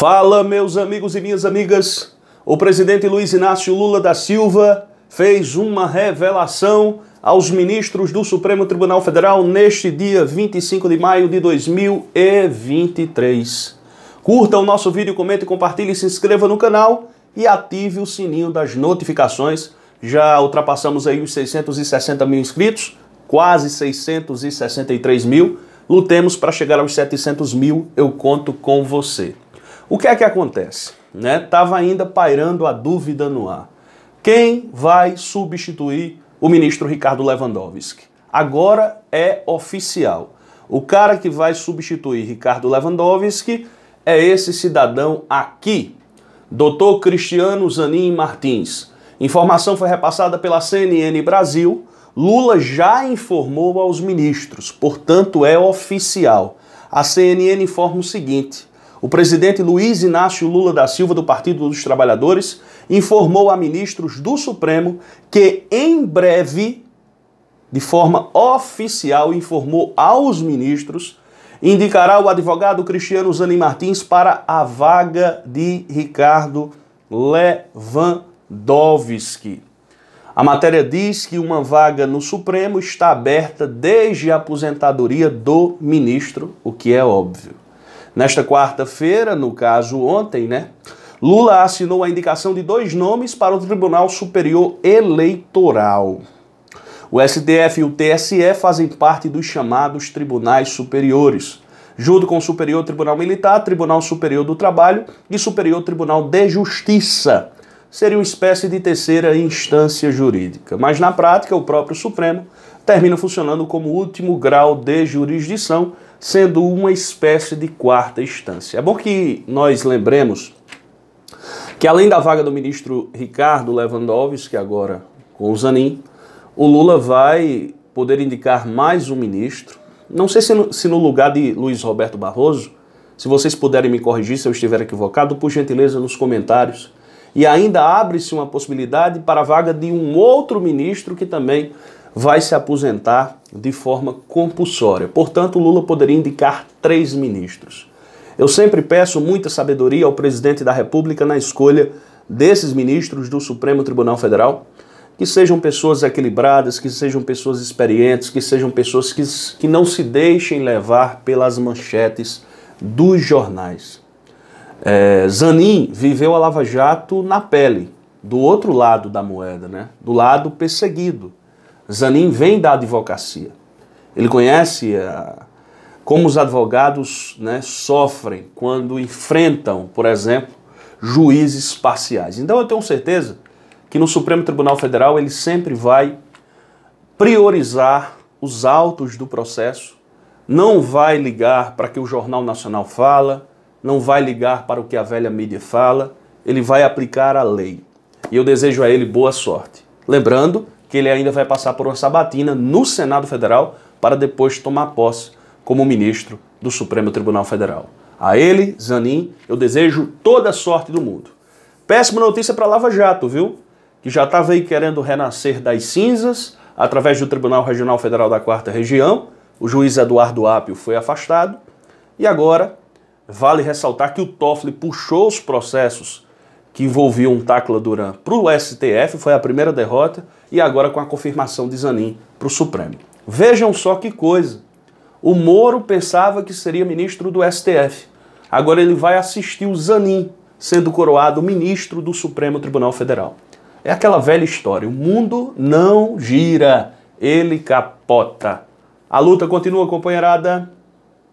Fala, meus amigos e minhas amigas. O presidente Luiz Inácio Lula da Silva fez uma revelação aos ministros do Supremo Tribunal Federal neste dia 25 de maio de 2023. Curta o nosso vídeo, comente, compartilhe, se inscreva no canal e ative o sininho das notificações. Já ultrapassamos aí os 660 mil inscritos, quase 663 mil. Lutemos para chegar aos 700 mil. Eu conto com você. O que é que acontece? Né? Tava ainda pairando a dúvida no ar. Quem vai substituir o ministro Ricardo Lewandowski? Agora é oficial. O cara que vai substituir Ricardo Lewandowski é esse cidadão aqui, Dr. Cristiano Zanin Martins. Informação foi repassada pela CNN Brasil. Lula já informou aos ministros, portanto é oficial. A CNN informa o seguinte: o presidente Luiz Inácio Lula da Silva, do Partido dos Trabalhadores, informou a ministros do Supremo que em breve, de forma oficial, informou aos ministros, indicará o advogado Cristiano Zanin Martins para a vaga de Ricardo Lewandowski. A matéria diz que uma vaga no Supremo está aberta desde a aposentadoria do ministro, o que é óbvio. Nesta quarta-feira, no caso ontem, né? Lula assinou a indicação de dois nomes para o Tribunal Superior Eleitoral. O STF e o TSE fazem parte dos chamados tribunais superiores, junto com o Superior Tribunal Militar, Tribunal Superior do Trabalho e Superior Tribunal de Justiça. Seria uma espécie de terceira instância jurídica, mas na prática o próprio Supremo termina funcionando como último grau de jurisdição sendo uma espécie de quarta instância. É bom que nós lembremos que além da vaga do ministro Ricardo Lewandowski, agora com o Zanin, o Lula vai poder indicar mais um ministro. Não sei se no, se no lugar de Luiz Roberto Barroso, se vocês puderem me corrigir se eu estiver equivocado, por gentileza nos comentários e ainda abre-se uma possibilidade para a vaga de um outro ministro que também vai se aposentar de forma compulsória. Portanto, Lula poderia indicar três ministros. Eu sempre peço muita sabedoria ao presidente da República na escolha desses ministros do Supremo Tribunal Federal, que sejam pessoas equilibradas, que sejam pessoas experientes, que sejam pessoas que, que não se deixem levar pelas manchetes dos jornais. É, Zanin viveu a Lava Jato na pele, do outro lado da moeda, né? do lado perseguido. Zanin vem da advocacia. Ele conhece a, como os advogados né, sofrem quando enfrentam, por exemplo, juízes parciais. Então eu tenho certeza que no Supremo Tribunal Federal ele sempre vai priorizar os autos do processo, não vai ligar para que o Jornal Nacional fala, não vai ligar para o que a velha mídia fala, ele vai aplicar a lei. E eu desejo a ele boa sorte. Lembrando que ele ainda vai passar por uma sabatina no Senado Federal para depois tomar posse como ministro do Supremo Tribunal Federal. A ele, Zanin, eu desejo toda a sorte do mundo. Péssima notícia para Lava Jato, viu? Que já estava aí querendo renascer das cinzas através do Tribunal Regional Federal da Quarta Região. O juiz Eduardo Apio foi afastado e agora Vale ressaltar que o Toffoli puxou os processos que envolviam um Tacla Duran para o STF, foi a primeira derrota, e agora com a confirmação de Zanin para o Supremo. Vejam só que coisa. O Moro pensava que seria ministro do STF. Agora ele vai assistir o Zanin sendo coroado ministro do Supremo Tribunal Federal. É aquela velha história: o mundo não gira, ele capota. A luta continua, companheirada.